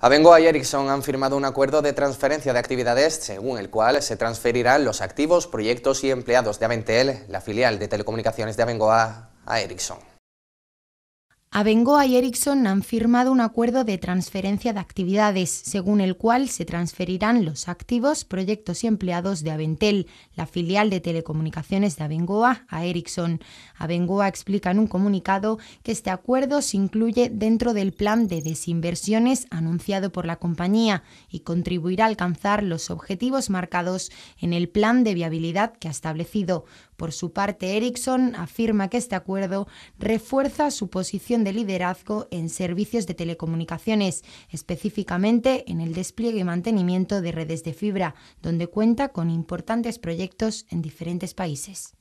Abengoa y Ericsson han firmado un acuerdo de transferencia de actividades según el cual se transferirán los activos, proyectos y empleados de Aventel, la filial de telecomunicaciones de Abengoa, a Ericsson. Abengoa y Ericsson han firmado un acuerdo de transferencia de actividades, según el cual se transferirán los activos, proyectos y empleados de Aventel, la filial de telecomunicaciones de Abengoa, a Ericsson. Abengoa explica en un comunicado que este acuerdo se incluye dentro del plan de desinversiones anunciado por la compañía y contribuirá a alcanzar los objetivos marcados en el plan de viabilidad que ha establecido. Por su parte, Ericsson afirma que este acuerdo refuerza su posición de liderazgo en servicios de telecomunicaciones, específicamente en el despliegue y mantenimiento de redes de fibra, donde cuenta con importantes proyectos en diferentes países.